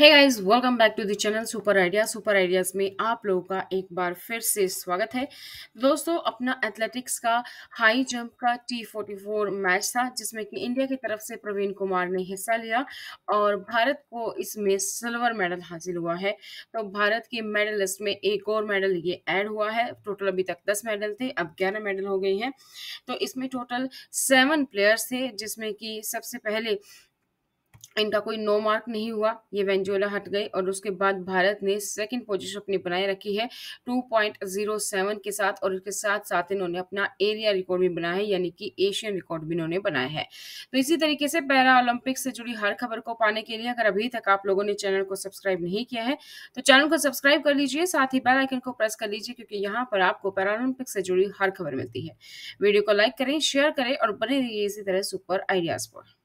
है guys welcome back to the channel super idea super ideas में आप लोगों का एक बार फिर से स्वागत है दोस्तों अपना एथलेटिक्स का हाई जंप का टी फोर्टी फोर मैच था जिसमें कि इंडिया की तरफ से प्रवीण कुमार ने हिस्सा लिया और भारत को इसमें सिल्वर मेडल हासिल हुआ है तो भारत के मेडल लिस्ट में एक और मेडल ये ऐड हुआ है टोटल अभी तक दस मेडल थे अब ग्यारह मेडल हो गए हैं तो इसमें टोटल सेवन प्लेयर्स थे जिसमें कि सबसे पहले इनका कोई नो मार्क नहीं हुआ ये वेंजुएला हट गई और उसके बाद भारत ने सेकंड पोजीशन अपनी बनाए रखी है 2.07 के साथ और उसके साथ साथ इन्होंने अपना एरिया रिकॉर्ड भी बनाया है यानी कि एशियन रिकॉर्ड भी इन्होंने बनाया है तो इसी तरीके से पैरा ओलंपिक से जुड़ी हर खबर को पाने के लिए अगर अभी तक आप लोगों ने चैनल को सब्सक्राइब नहीं किया है तो चैनल को सब्सक्राइब कर लीजिए साथ ही बेलाइकन को प्रेस कर लीजिए क्योंकि यहाँ पर आपको पैरालंपिक से जुड़ी हर खबर मिलती है वीडियो को लाइक करें शेयर करें और बने रहिए इसी तरह सुपर आइडियाज पर